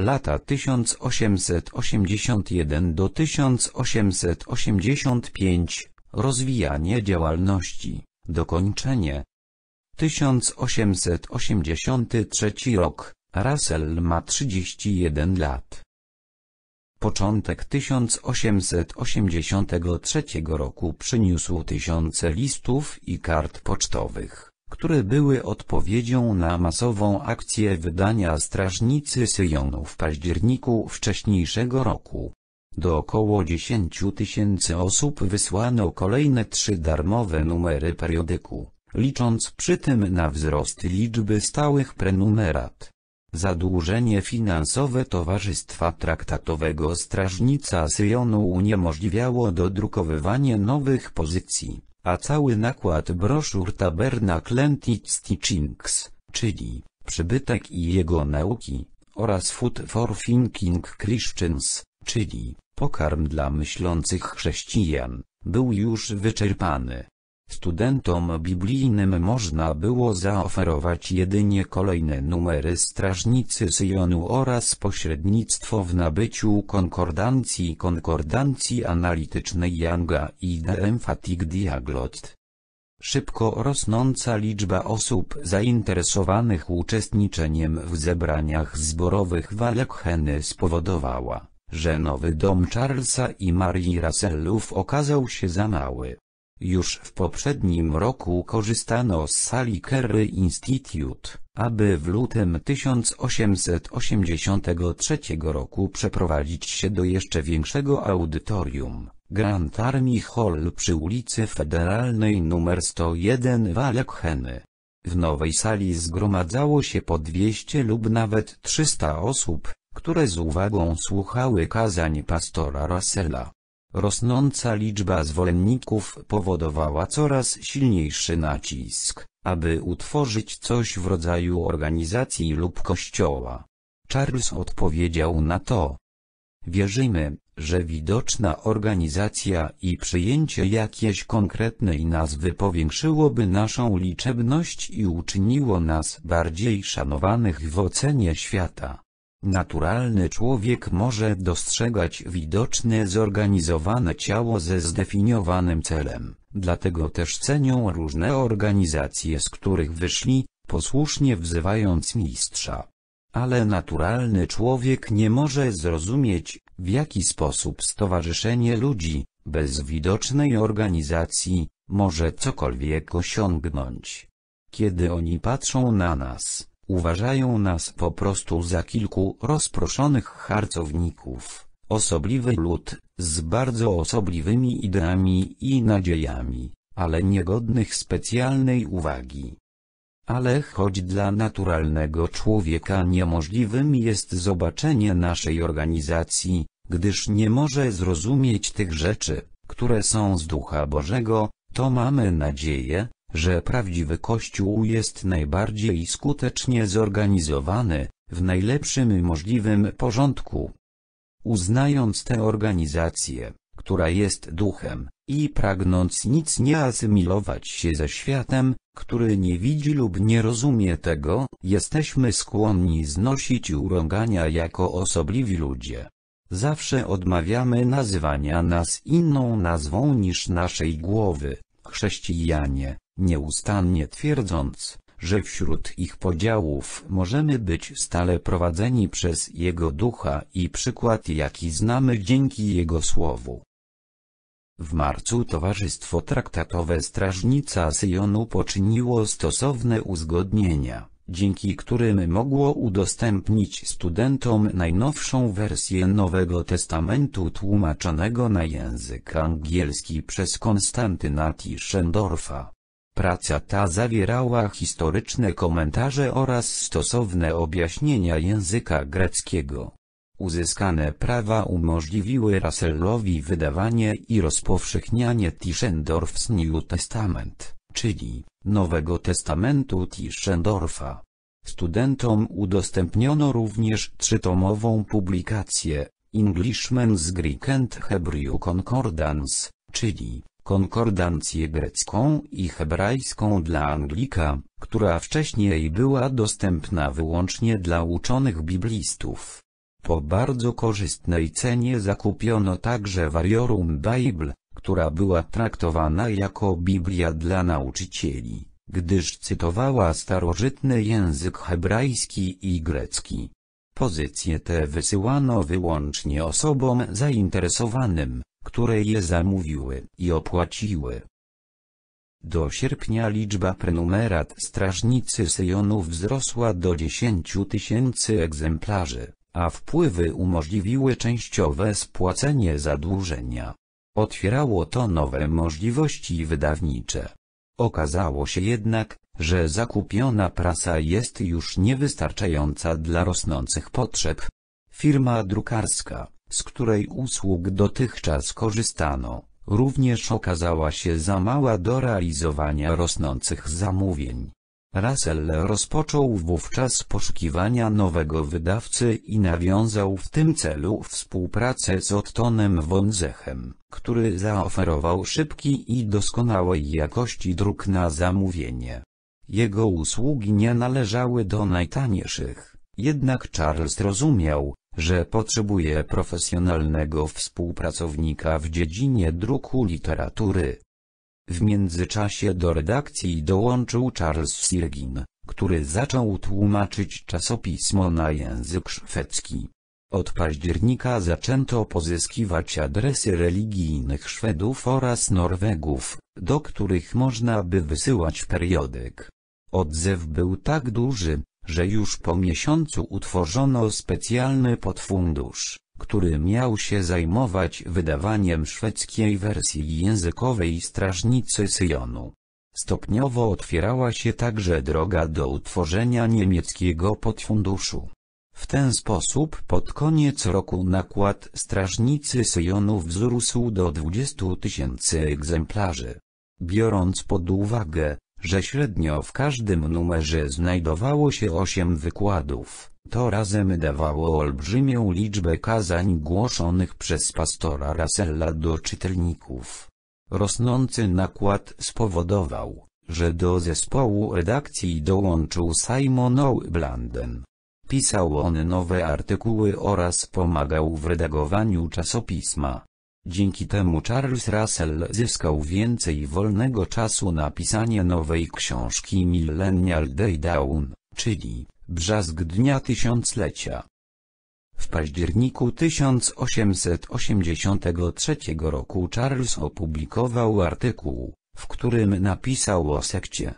lata 1881 do 1885, rozwijanie działalności, dokończenie. 1883 rok, Russell ma 31 lat. Początek 1883 roku przyniósł tysiące listów i kart pocztowych które były odpowiedzią na masową akcję wydania strażnicy Syjonu w październiku wcześniejszego roku. Do około 10 tysięcy osób wysłano kolejne trzy darmowe numery periodyku, licząc przy tym na wzrost liczby stałych prenumerat. Zadłużenie finansowe Towarzystwa Traktatowego Strażnica Syjonu uniemożliwiało dodrukowywanie nowych pozycji a cały nakład broszur Taberna and its Teachings, czyli Przybytek i jego nauki, oraz Food for Thinking Christians, czyli pokarm dla myślących chrześcijan, był już wyczerpany. Studentom biblijnym można było zaoferować jedynie kolejne numery Strażnicy Syjonu oraz pośrednictwo w nabyciu konkordancji konkordancji analitycznej Yanga i The Emphatic Diaglot. Szybko rosnąca liczba osób zainteresowanych uczestniczeniem w zebraniach zborowych Alekheny spowodowała, że nowy dom Charlesa i Marii Russellów okazał się za mały. Już w poprzednim roku korzystano z sali Kerry Institute, aby w lutym 1883 roku przeprowadzić się do jeszcze większego audytorium, Grand Army Hall przy ulicy Federalnej nr 101 w Alekheny. W nowej sali zgromadzało się po 200 lub nawet 300 osób, które z uwagą słuchały kazań pastora Russella. Rosnąca liczba zwolenników powodowała coraz silniejszy nacisk, aby utworzyć coś w rodzaju organizacji lub kościoła. Charles odpowiedział na to. Wierzymy, że widoczna organizacja i przyjęcie jakiejś konkretnej nazwy powiększyłoby naszą liczebność i uczyniło nas bardziej szanowanych w ocenie świata. Naturalny człowiek może dostrzegać widoczne zorganizowane ciało ze zdefiniowanym celem, dlatego też cenią różne organizacje z których wyszli, posłusznie wzywając mistrza. Ale naturalny człowiek nie może zrozumieć, w jaki sposób stowarzyszenie ludzi, bez widocznej organizacji, może cokolwiek osiągnąć. Kiedy oni patrzą na nas, Uważają nas po prostu za kilku rozproszonych harcowników, osobliwy lud, z bardzo osobliwymi ideami i nadziejami, ale niegodnych specjalnej uwagi. Ale choć dla naturalnego człowieka niemożliwym jest zobaczenie naszej organizacji, gdyż nie może zrozumieć tych rzeczy, które są z Ducha Bożego, to mamy nadzieję, że prawdziwy Kościół jest najbardziej skutecznie zorganizowany, w najlepszym możliwym porządku. Uznając tę organizację, która jest duchem, i pragnąc nic nie asymilować się ze światem, który nie widzi lub nie rozumie tego, jesteśmy skłonni znosić urągania jako osobliwi ludzie. Zawsze odmawiamy nazywania nas inną nazwą niż naszej głowy, chrześcijanie, nieustannie twierdząc, że wśród ich podziałów możemy być stale prowadzeni przez Jego Ducha i przykład jaki znamy dzięki Jego Słowu. W marcu Towarzystwo Traktatowe Strażnica Syjonu poczyniło stosowne uzgodnienia, dzięki którym mogło udostępnić studentom najnowszą wersję Nowego Testamentu tłumaczonego na język angielski przez Konstantyna Tischendorfa. Praca ta zawierała historyczne komentarze oraz stosowne objaśnienia języka greckiego. Uzyskane prawa umożliwiły Russellowi wydawanie i rozpowszechnianie Tischendorf's New Testament, czyli Nowego Testamentu Tischendorfa. Studentom udostępniono również trzytomową publikację Englishman's Greek and Hebrew Concordance, czyli konkordancję grecką i hebrajską dla Anglika, która wcześniej była dostępna wyłącznie dla uczonych biblistów. Po bardzo korzystnej cenie zakupiono także Variorum Bible, która była traktowana jako Biblia dla nauczycieli, gdyż cytowała starożytny język hebrajski i grecki. Pozycje te wysyłano wyłącznie osobom zainteresowanym, które je zamówiły i opłaciły. Do sierpnia liczba prenumerat Strażnicy Syjonu wzrosła do 10 tysięcy egzemplarzy, a wpływy umożliwiły częściowe spłacenie zadłużenia. Otwierało to nowe możliwości wydawnicze. Okazało się jednak, że zakupiona prasa jest już niewystarczająca dla rosnących potrzeb. Firma drukarska z której usług dotychczas korzystano, również okazała się za mała do realizowania rosnących zamówień. Russell rozpoczął wówczas poszukiwania nowego wydawcy i nawiązał w tym celu współpracę z Ottonem von który zaoferował szybki i doskonałej jakości druk na zamówienie. Jego usługi nie należały do najtańszych, jednak Charles rozumiał, że potrzebuje profesjonalnego współpracownika w dziedzinie druku literatury. W międzyczasie do redakcji dołączył Charles Sirgin, który zaczął tłumaczyć czasopismo na język szwedzki. Od października zaczęto pozyskiwać adresy religijnych Szwedów oraz Norwegów, do których można by wysyłać periodyk. Odzew był tak duży, że już po miesiącu utworzono specjalny podfundusz, który miał się zajmować wydawaniem szwedzkiej wersji językowej Strażnicy Syjonu. Stopniowo otwierała się także droga do utworzenia niemieckiego podfunduszu. W ten sposób pod koniec roku nakład Strażnicy Syjonu wzrósł do 20 tysięcy egzemplarzy. Biorąc pod uwagę, że średnio w każdym numerze znajdowało się osiem wykładów. To razem dawało olbrzymią liczbę kazań głoszonych przez pastora Rasella do czytelników. Rosnący nakład spowodował, że do zespołu redakcji dołączył Simon O'Blanden. Pisał on nowe artykuły oraz pomagał w redagowaniu czasopisma. Dzięki temu Charles Russell zyskał więcej wolnego czasu na pisanie nowej książki Millennial Dawn, czyli Brzask Dnia Tysiąclecia. W październiku 1883 roku Charles opublikował artykuł, w którym napisał o sekcie.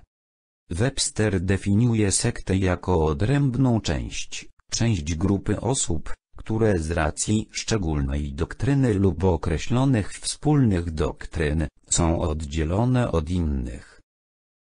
Webster definiuje sektę jako odrębną część, część grupy osób, które z racji szczególnej doktryny lub określonych wspólnych doktryn, są oddzielone od innych.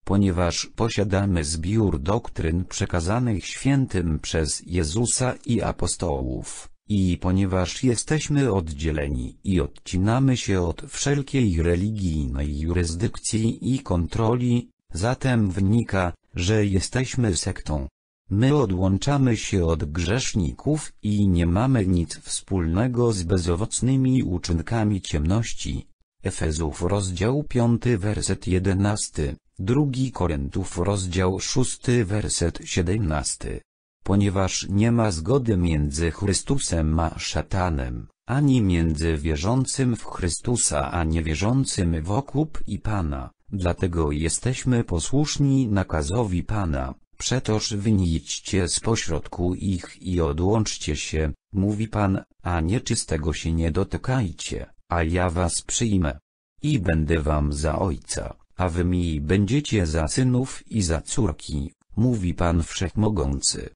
Ponieważ posiadamy zbiór doktryn przekazanych świętym przez Jezusa i apostołów, i ponieważ jesteśmy oddzieleni i odcinamy się od wszelkiej religijnej jurysdykcji i kontroli, zatem wynika, że jesteśmy sektą. My odłączamy się od grzeszników i nie mamy nic wspólnego z bezowocnymi uczynkami ciemności. Efezów rozdział 5 werset 11, 2 Koryntów rozdział 6 werset 17. Ponieważ nie ma zgody między Chrystusem a szatanem, ani między wierzącym w Chrystusa a niewierzącym w okup i Pana, dlatego jesteśmy posłuszni nakazowi Pana Przetoż wynijdźcie z pośrodku ich i odłączcie się, mówi Pan, a nieczystego się nie dotykajcie, a ja was przyjmę. I będę wam za ojca, a wy mi będziecie za synów i za córki, mówi Pan Wszechmogący.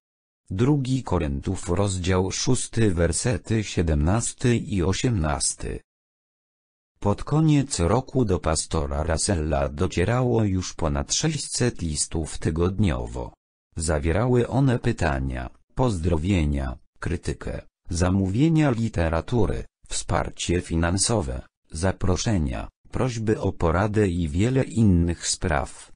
Drugi Koryntów rozdział 6 wersety 17 i 18 pod koniec roku do pastora Rasella docierało już ponad 600 listów tygodniowo. Zawierały one pytania, pozdrowienia, krytykę, zamówienia literatury, wsparcie finansowe, zaproszenia, prośby o poradę i wiele innych spraw.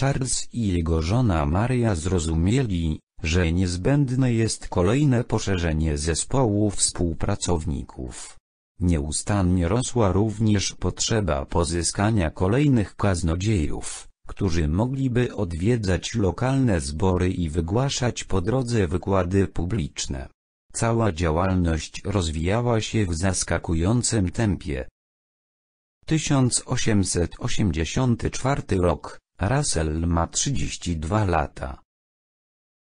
Charles i jego żona Maria zrozumieli, że niezbędne jest kolejne poszerzenie zespołu współpracowników. Nieustannie rosła również potrzeba pozyskania kolejnych kaznodziejów, którzy mogliby odwiedzać lokalne zbory i wygłaszać po drodze wykłady publiczne. Cała działalność rozwijała się w zaskakującym tempie. 1884 rok, Russell ma 32 lata.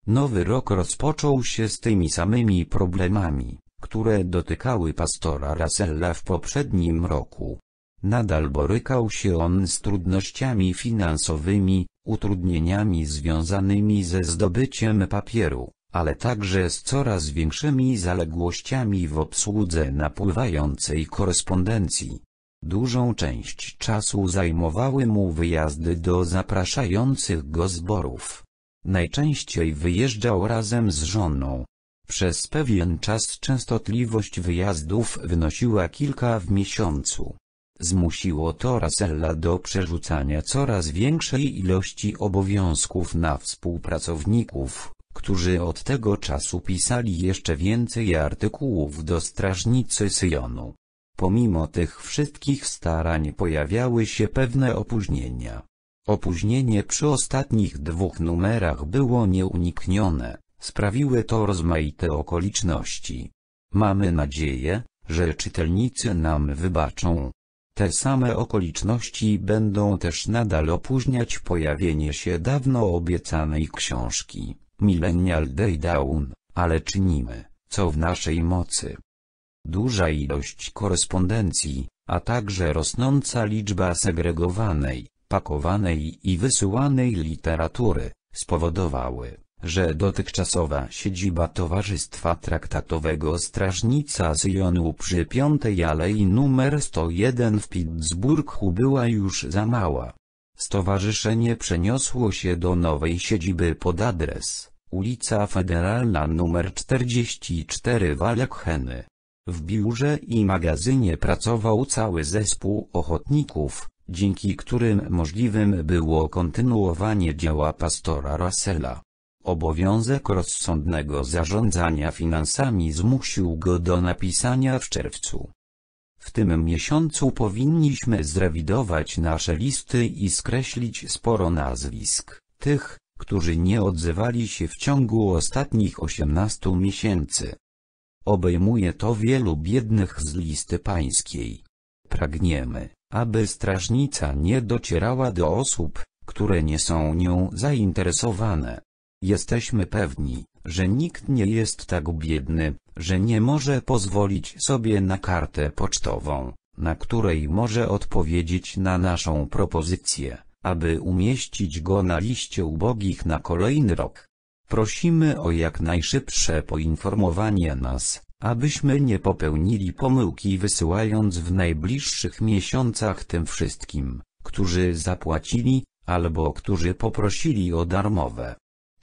Nowy rok rozpoczął się z tymi samymi problemami które dotykały pastora Russella w poprzednim roku. Nadal borykał się on z trudnościami finansowymi, utrudnieniami związanymi ze zdobyciem papieru, ale także z coraz większymi zaległościami w obsłudze napływającej korespondencji. Dużą część czasu zajmowały mu wyjazdy do zapraszających go zborów. Najczęściej wyjeżdżał razem z żoną, przez pewien czas częstotliwość wyjazdów wynosiła kilka w miesiącu. Zmusiło to Rasella do przerzucania coraz większej ilości obowiązków na współpracowników, którzy od tego czasu pisali jeszcze więcej artykułów do Strażnicy Syjonu. Pomimo tych wszystkich starań pojawiały się pewne opóźnienia. Opóźnienie przy ostatnich dwóch numerach było nieuniknione. Sprawiły to rozmaite okoliczności. Mamy nadzieję, że czytelnicy nam wybaczą. Te same okoliczności będą też nadal opóźniać pojawienie się dawno obiecanej książki, Millennial Day Down, ale czynimy, co w naszej mocy. Duża ilość korespondencji, a także rosnąca liczba segregowanej, pakowanej i wysyłanej literatury, spowodowały, że dotychczasowa siedziba Towarzystwa Traktatowego Strażnica Syjonu przy Piątej Alei nr 101 w Pittsburghu była już za mała. Stowarzyszenie przeniosło się do nowej siedziby pod adres ulica Federalna nr 44 Walecheny. W biurze i magazynie pracował cały zespół ochotników, dzięki którym możliwym było kontynuowanie dzieła pastora Russella. Obowiązek rozsądnego zarządzania finansami zmusił go do napisania w czerwcu. W tym miesiącu powinniśmy zrewidować nasze listy i skreślić sporo nazwisk, tych, którzy nie odzywali się w ciągu ostatnich 18 miesięcy. Obejmuje to wielu biednych z listy pańskiej. Pragniemy, aby strażnica nie docierała do osób, które nie są nią zainteresowane. Jesteśmy pewni, że nikt nie jest tak biedny, że nie może pozwolić sobie na kartę pocztową, na której może odpowiedzieć na naszą propozycję, aby umieścić go na liście ubogich na kolejny rok. Prosimy o jak najszybsze poinformowanie nas, abyśmy nie popełnili pomyłki wysyłając w najbliższych miesiącach tym wszystkim, którzy zapłacili, albo którzy poprosili o darmowe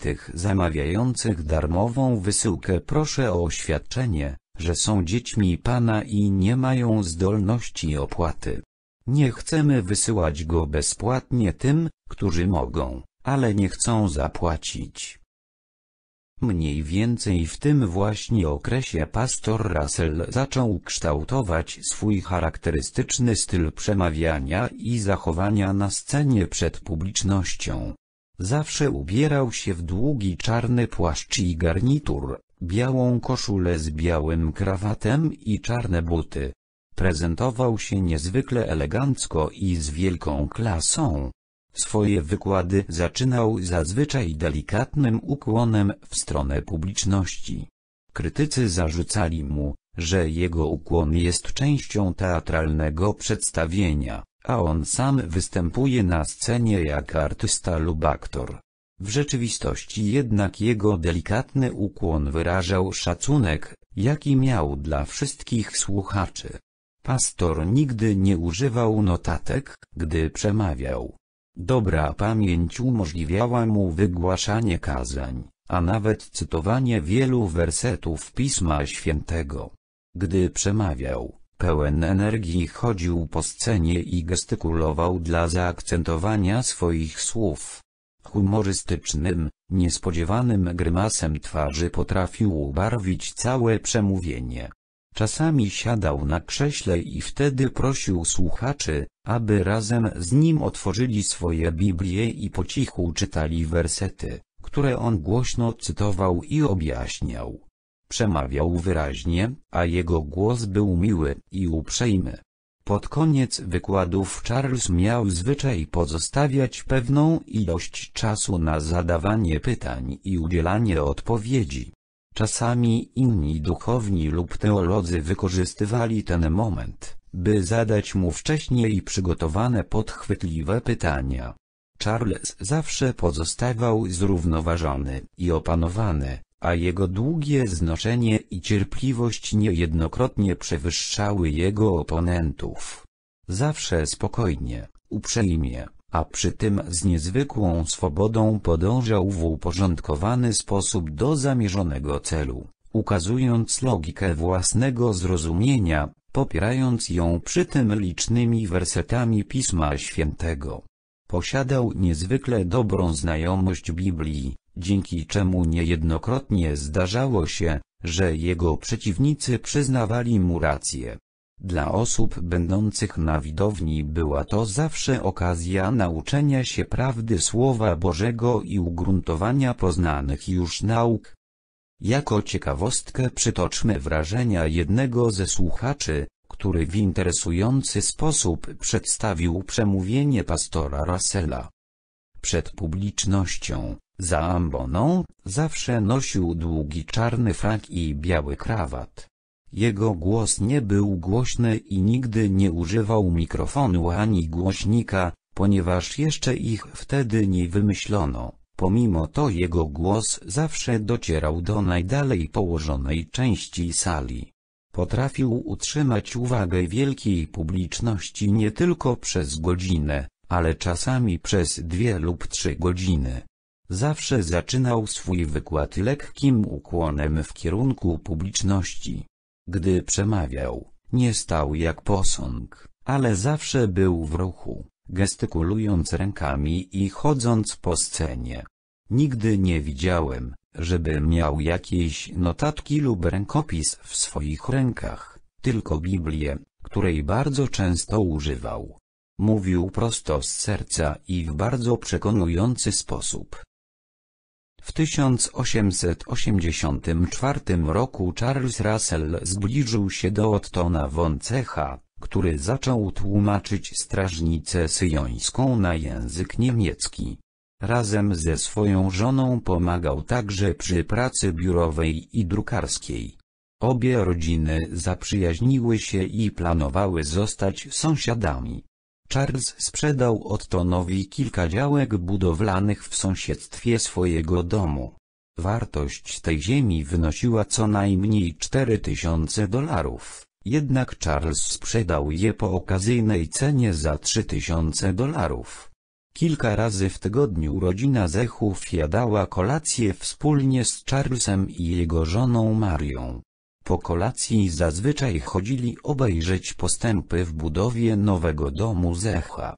tych zamawiających darmową wysyłkę proszę o oświadczenie, że są dziećmi Pana i nie mają zdolności opłaty. Nie chcemy wysyłać go bezpłatnie tym, którzy mogą, ale nie chcą zapłacić. Mniej więcej w tym właśnie okresie pastor Russell zaczął kształtować swój charakterystyczny styl przemawiania i zachowania na scenie przed publicznością. Zawsze ubierał się w długi czarny płaszcz i garnitur, białą koszulę z białym krawatem i czarne buty. Prezentował się niezwykle elegancko i z wielką klasą. Swoje wykłady zaczynał zazwyczaj delikatnym ukłonem w stronę publiczności. Krytycy zarzucali mu, że jego ukłon jest częścią teatralnego przedstawienia a on sam występuje na scenie jak artysta lub aktor. W rzeczywistości jednak jego delikatny ukłon wyrażał szacunek, jaki miał dla wszystkich słuchaczy. Pastor nigdy nie używał notatek, gdy przemawiał. Dobra pamięć umożliwiała mu wygłaszanie kazań, a nawet cytowanie wielu wersetów Pisma Świętego. Gdy przemawiał, pełen energii chodził po scenie i gestykulował dla zaakcentowania swoich słów. Humorystycznym, niespodziewanym grymasem twarzy potrafił ubarwić całe przemówienie. Czasami siadał na krześle i wtedy prosił słuchaczy, aby razem z nim otworzyli swoje Biblie i po cichu czytali wersety, które on głośno cytował i objaśniał. Przemawiał wyraźnie, a jego głos był miły i uprzejmy. Pod koniec wykładów Charles miał zwyczaj pozostawiać pewną ilość czasu na zadawanie pytań i udzielanie odpowiedzi. Czasami inni duchowni lub teolodzy wykorzystywali ten moment, by zadać mu wcześniej przygotowane podchwytliwe pytania. Charles zawsze pozostawał zrównoważony i opanowany, a jego długie znoszenie i cierpliwość niejednokrotnie przewyższały jego oponentów. Zawsze spokojnie, uprzejmie, a przy tym z niezwykłą swobodą podążał w uporządkowany sposób do zamierzonego celu, ukazując logikę własnego zrozumienia, popierając ją przy tym licznymi wersetami Pisma Świętego. Posiadał niezwykle dobrą znajomość Biblii, dzięki czemu niejednokrotnie zdarzało się, że jego przeciwnicy przyznawali mu rację. Dla osób będących na widowni była to zawsze okazja nauczenia się prawdy Słowa Bożego i ugruntowania poznanych już nauk. Jako ciekawostkę przytoczmy wrażenia jednego ze słuchaczy, który w interesujący sposób przedstawił przemówienie pastora Russella. Przed publicznością, za amboną zawsze nosił długi czarny frak i biały krawat. Jego głos nie był głośny i nigdy nie używał mikrofonu ani głośnika, ponieważ jeszcze ich wtedy nie wymyślono. Pomimo to jego głos zawsze docierał do najdalej położonej części sali. Potrafił utrzymać uwagę wielkiej publiczności nie tylko przez godzinę, ale czasami przez dwie lub trzy godziny. Zawsze zaczynał swój wykład lekkim ukłonem w kierunku publiczności. Gdy przemawiał, nie stał jak posąg, ale zawsze był w ruchu, gestykulując rękami i chodząc po scenie. Nigdy nie widziałem, żeby miał jakieś notatki lub rękopis w swoich rękach, tylko Biblię, której bardzo często używał. Mówił prosto z serca i w bardzo przekonujący sposób. W 1884 roku Charles Russell zbliżył się do Ottona von Cecha, który zaczął tłumaczyć strażnicę syjońską na język niemiecki. Razem ze swoją żoną pomagał także przy pracy biurowej i drukarskiej. Obie rodziny zaprzyjaźniły się i planowały zostać sąsiadami. Charles sprzedał Ottonowi kilka działek budowlanych w sąsiedztwie swojego domu. Wartość tej ziemi wynosiła co najmniej 4000 dolarów, jednak Charles sprzedał je po okazyjnej cenie za 3000 dolarów. Kilka razy w tygodniu rodzina Zechów jadała kolację wspólnie z Charlesem i jego żoną Marią. Po kolacji zazwyczaj chodzili obejrzeć postępy w budowie nowego domu Zecha.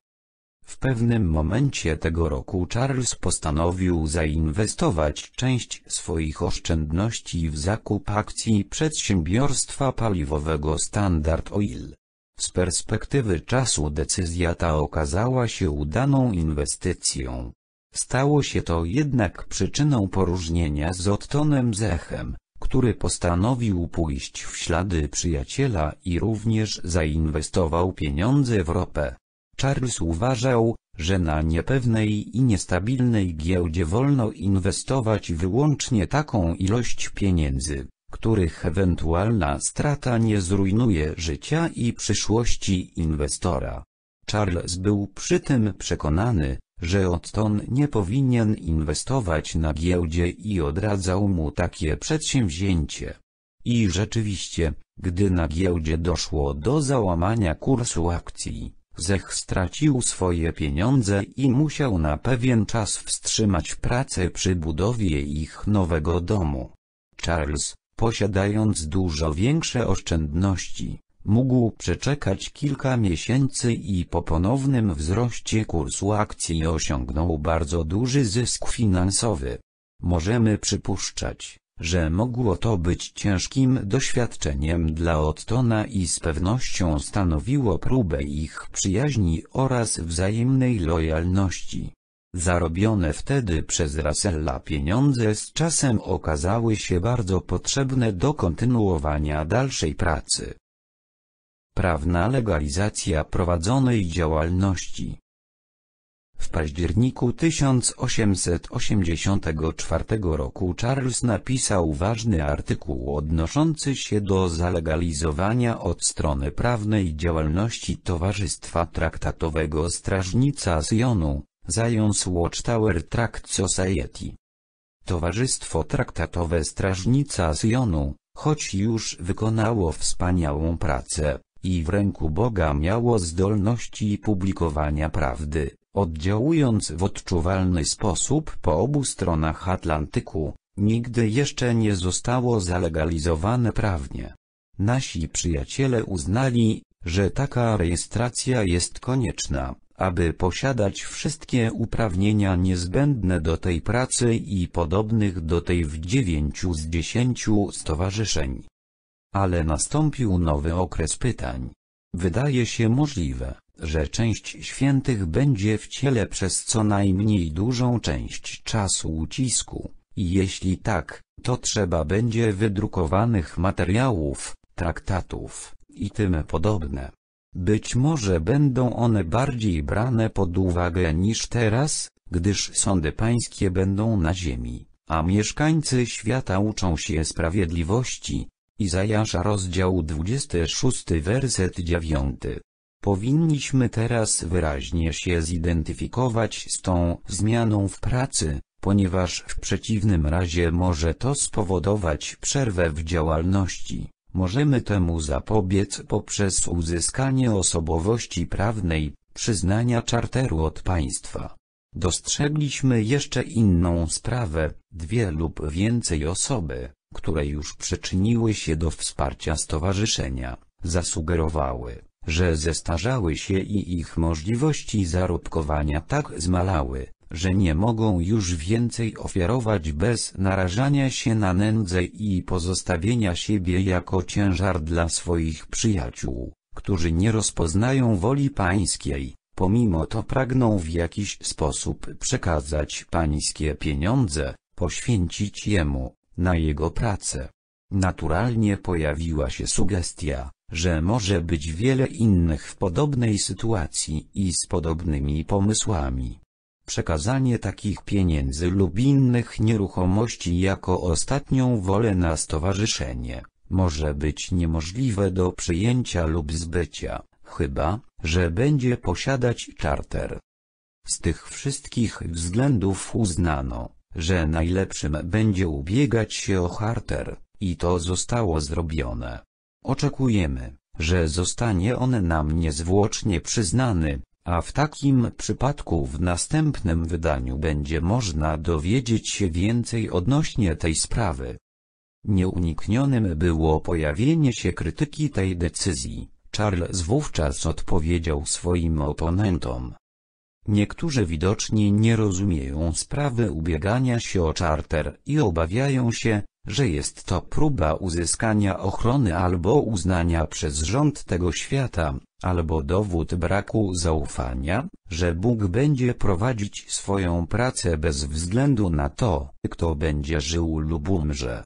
W pewnym momencie tego roku Charles postanowił zainwestować część swoich oszczędności w zakup akcji przedsiębiorstwa paliwowego Standard Oil. Z perspektywy czasu decyzja ta okazała się udaną inwestycją. Stało się to jednak przyczyną poróżnienia z Ottonem Zechem który postanowił pójść w ślady przyjaciela i również zainwestował pieniądze w ropę. Charles uważał, że na niepewnej i niestabilnej giełdzie wolno inwestować wyłącznie taką ilość pieniędzy, których ewentualna strata nie zrujnuje życia i przyszłości inwestora. Charles był przy tym przekonany, że Otton nie powinien inwestować na giełdzie i odradzał mu takie przedsięwzięcie. I rzeczywiście, gdy na giełdzie doszło do załamania kursu akcji, Zech stracił swoje pieniądze i musiał na pewien czas wstrzymać pracę przy budowie ich nowego domu. Charles, posiadając dużo większe oszczędności, mógł przeczekać kilka miesięcy i po ponownym wzroście kursu akcji osiągnął bardzo duży zysk finansowy. Możemy przypuszczać, że mogło to być ciężkim doświadczeniem dla Ottona i z pewnością stanowiło próbę ich przyjaźni oraz wzajemnej lojalności. Zarobione wtedy przez Rasella pieniądze z czasem okazały się bardzo potrzebne do kontynuowania dalszej pracy prawna legalizacja prowadzonej działalności. W październiku 1884 roku Charles napisał ważny artykuł odnoszący się do zalegalizowania od strony prawnej działalności Towarzystwa Traktatowego Strażnica Syjonu, Zając Watchtower Tract Society. Towarzystwo Traktatowe Strażnica Syjonu, choć już wykonało wspaniałą pracę, i w ręku Boga miało zdolności publikowania prawdy, oddziałując w odczuwalny sposób po obu stronach Atlantyku, nigdy jeszcze nie zostało zalegalizowane prawnie. Nasi przyjaciele uznali, że taka rejestracja jest konieczna, aby posiadać wszystkie uprawnienia niezbędne do tej pracy i podobnych do tej w dziewięciu z dziesięciu stowarzyszeń. Ale nastąpił nowy okres pytań. Wydaje się możliwe, że część świętych będzie w ciele przez co najmniej dużą część czasu ucisku. I Jeśli tak, to trzeba będzie wydrukowanych materiałów, traktatów i tym podobne. Być może będą one bardziej brane pod uwagę niż teraz, gdyż sądy pańskie będą na ziemi, a mieszkańcy świata uczą się sprawiedliwości, Izajasza rozdział 26 werset 9. Powinniśmy teraz wyraźnie się zidentyfikować z tą zmianą w pracy, ponieważ w przeciwnym razie może to spowodować przerwę w działalności. Możemy temu zapobiec poprzez uzyskanie osobowości prawnej, przyznania czarteru od państwa. Dostrzegliśmy jeszcze inną sprawę, dwie lub więcej osoby, które już przyczyniły się do wsparcia stowarzyszenia, zasugerowały, że zestarzały się i ich możliwości zarobkowania tak zmalały, że nie mogą już więcej ofiarować bez narażania się na nędzę i pozostawienia siebie jako ciężar dla swoich przyjaciół, którzy nie rozpoznają woli pańskiej, pomimo to pragną w jakiś sposób przekazać pańskie pieniądze, poświęcić jemu, na jego pracę. Naturalnie pojawiła się sugestia, że może być wiele innych w podobnej sytuacji i z podobnymi pomysłami. Przekazanie takich pieniędzy lub innych nieruchomości jako ostatnią wolę na stowarzyszenie, może być niemożliwe do przyjęcia lub zbycia, chyba, że będzie posiadać czarter. Z tych wszystkich względów uznano, że najlepszym będzie ubiegać się o charter, i to zostało zrobione. Oczekujemy, że zostanie on nam niezwłocznie przyznany, a w takim przypadku w następnym wydaniu będzie można dowiedzieć się więcej odnośnie tej sprawy. Nieuniknionym było pojawienie się krytyki tej decyzji. Charles wówczas odpowiedział swoim oponentom, Niektórzy widocznie nie rozumieją sprawy ubiegania się o czarter i obawiają się, że jest to próba uzyskania ochrony albo uznania przez rząd tego świata, albo dowód braku zaufania, że Bóg będzie prowadzić swoją pracę bez względu na to, kto będzie żył lub umrze.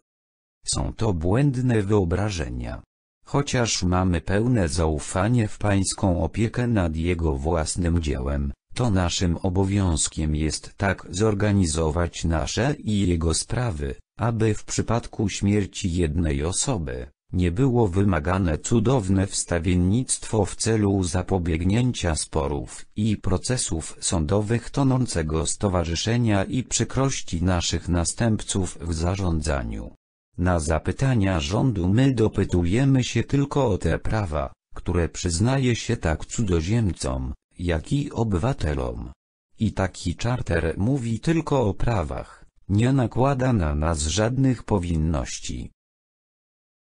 Są to błędne wyobrażenia. Chociaż mamy pełne zaufanie w pańską opiekę nad jego własnym dziełem, to naszym obowiązkiem jest tak zorganizować nasze i jego sprawy, aby w przypadku śmierci jednej osoby, nie było wymagane cudowne wstawiennictwo w celu zapobiegnięcia sporów i procesów sądowych tonącego stowarzyszenia i przykrości naszych następców w zarządzaniu. Na zapytania rządu my dopytujemy się tylko o te prawa, które przyznaje się tak cudzoziemcom, jak i obywatelom. I taki czarter mówi tylko o prawach, nie nakłada na nas żadnych powinności.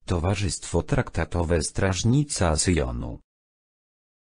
Towarzystwo Traktatowe Strażnica Syjonu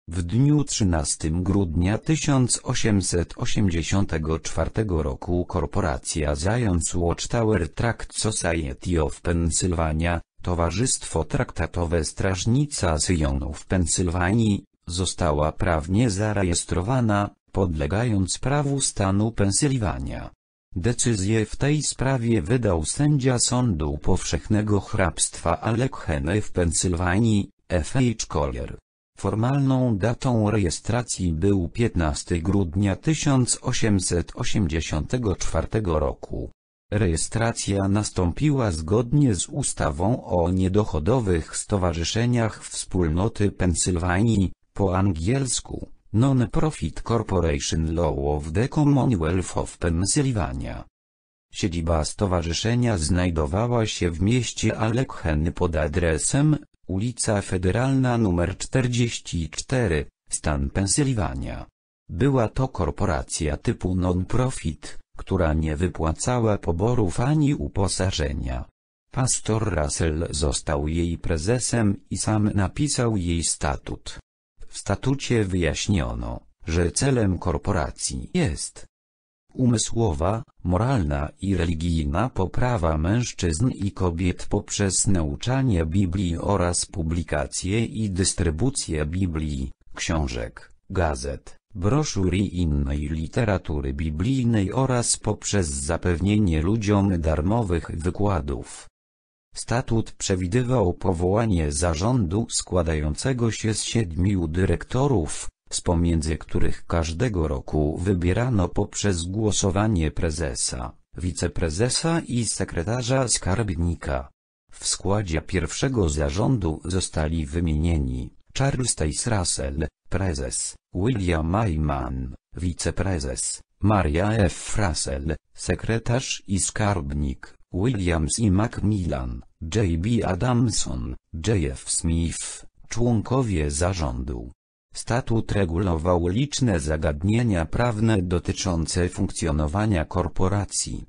w dniu 13 grudnia 1884 roku korporacja Zając Watchtower Tract Society of Pennsylvania, Towarzystwo Traktatowe Strażnica Syjonu w Pensylwanii, została prawnie zarejestrowana, podlegając prawu stanu Pensylwania. Decyzję w tej sprawie wydał sędzia Sądu Powszechnego Hrabstwa Allegheny w Pensylwanii, F. H. Collier. Formalną datą rejestracji był 15 grudnia 1884 roku. Rejestracja nastąpiła zgodnie z ustawą o niedochodowych stowarzyszeniach wspólnoty Pensylwanii, po angielsku, Non-Profit Corporation Law of the Commonwealth of Pennsylvania. Siedziba stowarzyszenia znajdowała się w mieście Allegheny pod adresem ulica Federalna nr 44, stan Pensylwania. Była to korporacja typu non-profit, która nie wypłacała poborów ani uposażenia. Pastor Russell został jej prezesem i sam napisał jej statut. W statucie wyjaśniono, że celem korporacji jest umysłowa, moralna i religijna poprawa mężczyzn i kobiet poprzez nauczanie Biblii oraz publikację i dystrybucję Biblii, książek, gazet, broszur i innej literatury biblijnej oraz poprzez zapewnienie ludziom darmowych wykładów. Statut przewidywał powołanie zarządu składającego się z siedmiu dyrektorów, z pomiędzy których każdego roku wybierano poprzez głosowanie prezesa, wiceprezesa i sekretarza skarbnika. W składzie pierwszego zarządu zostali wymienieni Charles Tace Russell, prezes, William Ayman, wiceprezes, Maria F. Russell, sekretarz i skarbnik. Williams i Macmillan, J.B. Adamson, J.F. Smith, członkowie zarządu. Statut regulował liczne zagadnienia prawne dotyczące funkcjonowania korporacji.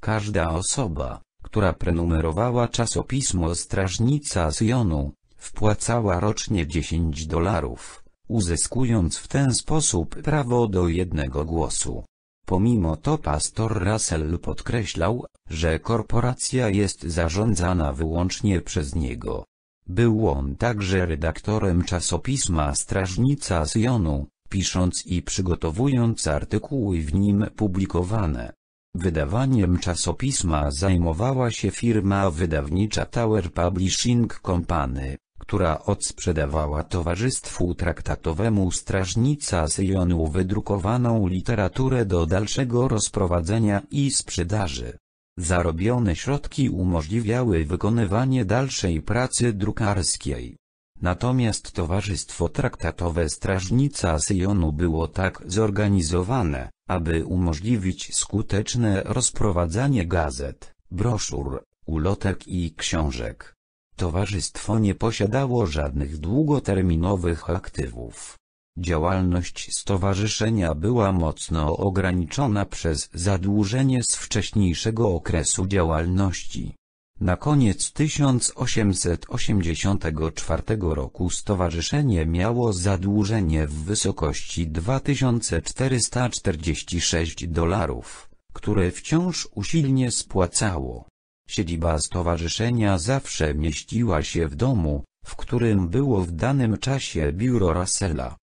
Każda osoba, która prenumerowała czasopismo Strażnica Syjonu, wpłacała rocznie 10 dolarów, uzyskując w ten sposób prawo do jednego głosu. Pomimo to pastor Russell podkreślał, że korporacja jest zarządzana wyłącznie przez niego. Był on także redaktorem czasopisma Strażnica Sionu, pisząc i przygotowując artykuły w nim publikowane. Wydawaniem czasopisma zajmowała się firma wydawnicza Tower Publishing Company która odsprzedawała Towarzystwu Traktatowemu Strażnica Syjonu wydrukowaną literaturę do dalszego rozprowadzenia i sprzedaży. Zarobione środki umożliwiały wykonywanie dalszej pracy drukarskiej. Natomiast Towarzystwo Traktatowe Strażnica Syjonu było tak zorganizowane, aby umożliwić skuteczne rozprowadzanie gazet, broszur, ulotek i książek. Towarzystwo nie posiadało żadnych długoterminowych aktywów. Działalność stowarzyszenia była mocno ograniczona przez zadłużenie z wcześniejszego okresu działalności. Na koniec 1884 roku stowarzyszenie miało zadłużenie w wysokości 2446 dolarów, które wciąż usilnie spłacało. Siedziba stowarzyszenia zawsze mieściła się w domu, w którym było w danym czasie biuro Rassella.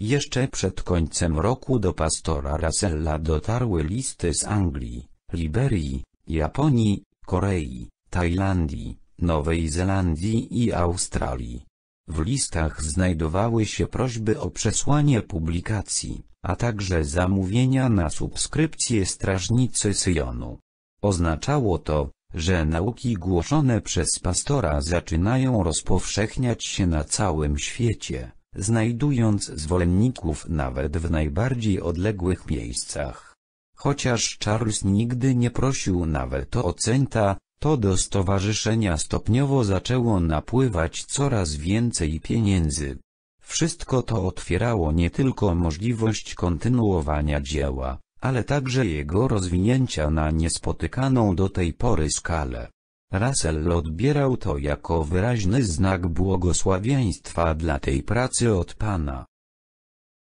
Jeszcze przed końcem roku do pastora Rassella dotarły listy z Anglii, Liberii, Japonii, Korei, Tajlandii, Nowej Zelandii i Australii. W listach znajdowały się prośby o przesłanie publikacji, a także zamówienia na subskrypcję Strażnicy Syjonu. Oznaczało to, że nauki głoszone przez pastora zaczynają rozpowszechniać się na całym świecie, znajdując zwolenników nawet w najbardziej odległych miejscach. Chociaż Charles nigdy nie prosił nawet o centa, to do stowarzyszenia stopniowo zaczęło napływać coraz więcej pieniędzy. Wszystko to otwierało nie tylko możliwość kontynuowania dzieła, ale także jego rozwinięcia na niespotykaną do tej pory skalę. Russell odbierał to jako wyraźny znak błogosławieństwa dla tej pracy od Pana.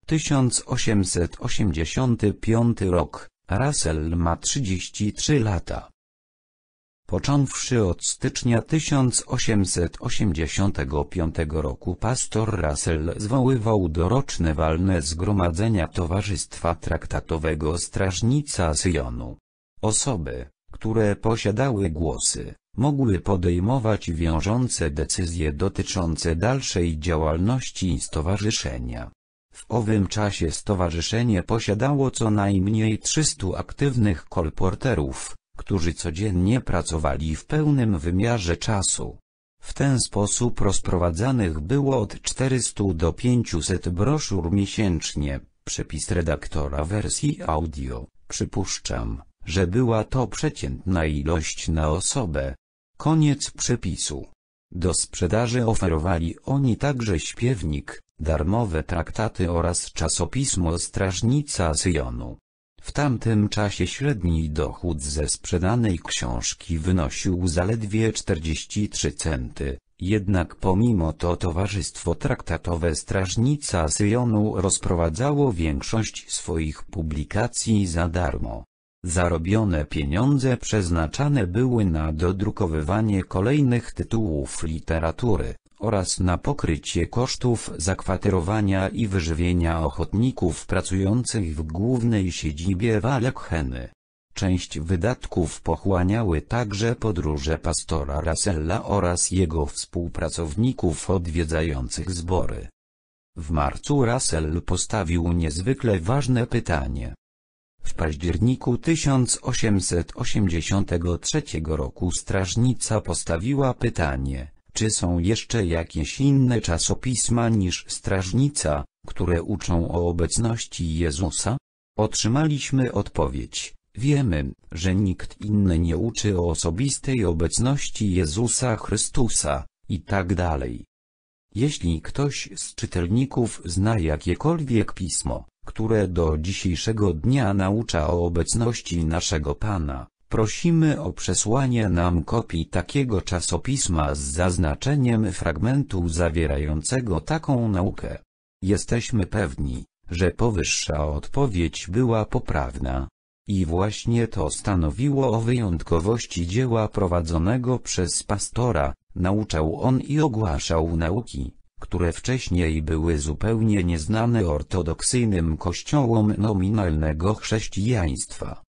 1885 rok, Russell ma 33 lata. Począwszy od stycznia 1885 roku pastor Russell zwoływał doroczne walne zgromadzenia Towarzystwa Traktatowego Strażnica Syjonu. Osoby, które posiadały głosy, mogły podejmować wiążące decyzje dotyczące dalszej działalności stowarzyszenia. W owym czasie stowarzyszenie posiadało co najmniej 300 aktywnych kolporterów, którzy codziennie pracowali w pełnym wymiarze czasu. W ten sposób rozprowadzanych było od 400 do 500 broszur miesięcznie, przepis redaktora wersji audio, przypuszczam, że była to przeciętna ilość na osobę. Koniec przepisu. Do sprzedaży oferowali oni także śpiewnik, darmowe traktaty oraz czasopismo Strażnica Syjonu. W tamtym czasie średni dochód ze sprzedanej książki wynosił zaledwie 43 centy, jednak pomimo to Towarzystwo Traktatowe Strażnica Syjonu rozprowadzało większość swoich publikacji za darmo. Zarobione pieniądze przeznaczane były na dodrukowywanie kolejnych tytułów literatury, oraz na pokrycie kosztów zakwaterowania i wyżywienia ochotników pracujących w głównej siedzibie Walekheny. Część wydatków pochłaniały także podróże pastora Rasella oraz jego współpracowników odwiedzających zbory. W marcu Russell postawił niezwykle ważne pytanie. W październiku 1883 roku strażnica postawiła pytanie, czy są jeszcze jakieś inne czasopisma niż Strażnica, które uczą o obecności Jezusa? Otrzymaliśmy odpowiedź. Wiemy, że nikt inny nie uczy o osobistej obecności Jezusa Chrystusa, i tak dalej. Jeśli ktoś z czytelników zna jakiekolwiek pismo, które do dzisiejszego dnia naucza o obecności naszego Pana, Prosimy o przesłanie nam kopii takiego czasopisma z zaznaczeniem fragmentu zawierającego taką naukę. Jesteśmy pewni, że powyższa odpowiedź była poprawna. I właśnie to stanowiło o wyjątkowości dzieła prowadzonego przez pastora, nauczał on i ogłaszał nauki, które wcześniej były zupełnie nieznane ortodoksyjnym kościołom nominalnego chrześcijaństwa.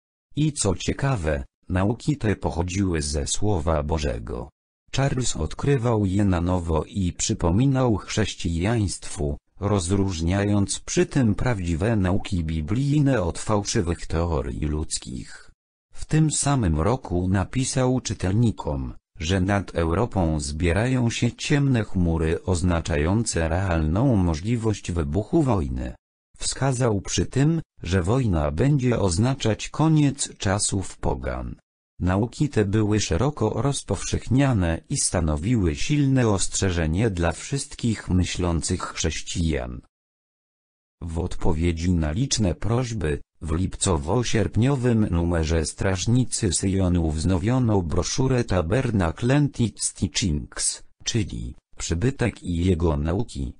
I co ciekawe, nauki te pochodziły ze Słowa Bożego. Charles odkrywał je na nowo i przypominał chrześcijaństwu, rozróżniając przy tym prawdziwe nauki biblijne od fałszywych teorii ludzkich. W tym samym roku napisał czytelnikom, że nad Europą zbierają się ciemne chmury oznaczające realną możliwość wybuchu wojny. Wskazał przy tym, że wojna będzie oznaczać koniec czasów pogan. Nauki te były szeroko rozpowszechniane i stanowiły silne ostrzeżenie dla wszystkich myślących chrześcijan. W odpowiedzi na liczne prośby, w lipcowo-sierpniowym numerze Strażnicy Syjonu wznowiono broszurę Tabernacle and Teachings, czyli Przybytek i jego nauki.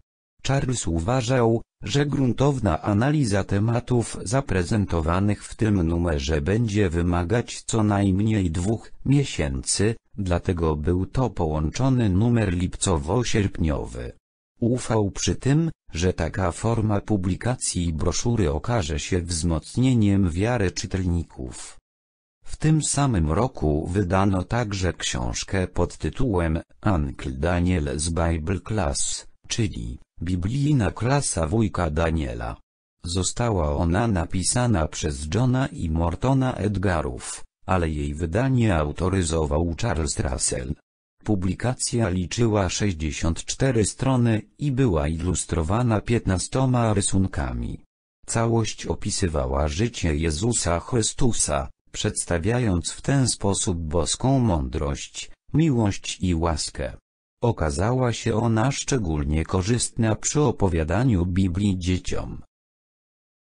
Charles uważał, że gruntowna analiza tematów zaprezentowanych w tym numerze będzie wymagać co najmniej dwóch miesięcy, dlatego był to połączony numer lipcowo-sierpniowy. Ufał przy tym, że taka forma publikacji broszury okaże się wzmocnieniem wiary czytelników. W tym samym roku wydano także książkę pod tytułem Uncle Daniel's Bible Class, czyli Biblijna klasa wujka Daniela. Została ona napisana przez Johna i Mortona Edgarów, ale jej wydanie autoryzował Charles Russell. Publikacja liczyła 64 strony i była ilustrowana 15 rysunkami. Całość opisywała życie Jezusa Chrystusa, przedstawiając w ten sposób boską mądrość, miłość i łaskę. Okazała się ona szczególnie korzystna przy opowiadaniu Biblii dzieciom.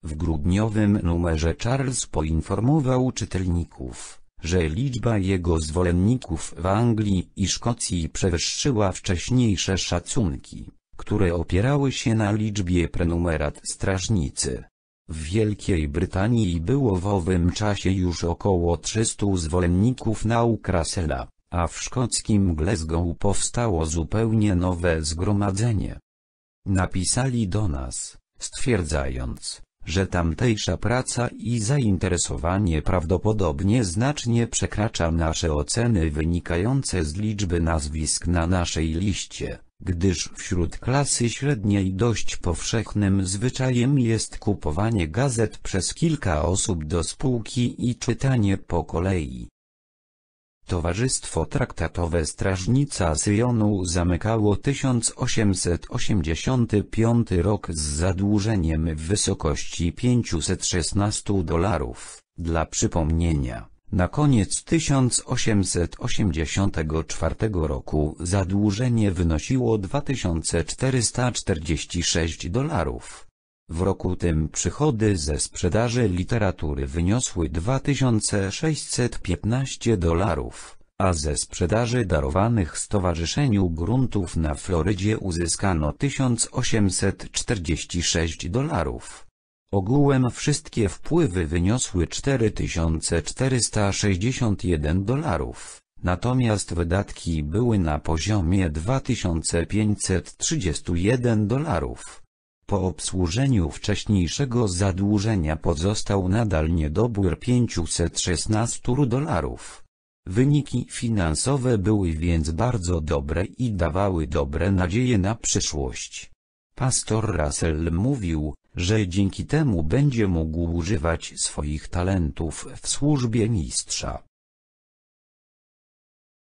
W grudniowym numerze Charles poinformował czytelników, że liczba jego zwolenników w Anglii i Szkocji przewyższyła wcześniejsze szacunki, które opierały się na liczbie prenumerat strażnicy. W Wielkiej Brytanii było w owym czasie już około 300 zwolenników nauk Russella, a w szkockim Glasgow powstało zupełnie nowe zgromadzenie. Napisali do nas, stwierdzając, że tamtejsza praca i zainteresowanie prawdopodobnie znacznie przekracza nasze oceny wynikające z liczby nazwisk na naszej liście, gdyż wśród klasy średniej dość powszechnym zwyczajem jest kupowanie gazet przez kilka osób do spółki i czytanie po kolei. Towarzystwo Traktatowe Strażnica Syjonu zamykało 1885 rok z zadłużeniem w wysokości 516 dolarów. Dla przypomnienia, na koniec 1884 roku zadłużenie wynosiło 2446 dolarów. W roku tym przychody ze sprzedaży literatury wyniosły 2615 dolarów, a ze sprzedaży darowanych Stowarzyszeniu Gruntów na Florydzie uzyskano 1846 dolarów. Ogółem wszystkie wpływy wyniosły 4461 dolarów, natomiast wydatki były na poziomie 2531 dolarów. Po obsłużeniu wcześniejszego zadłużenia pozostał nadal niedobór 516 dolarów. Wyniki finansowe były więc bardzo dobre i dawały dobre nadzieje na przyszłość. Pastor Russell mówił, że dzięki temu będzie mógł używać swoich talentów w służbie mistrza.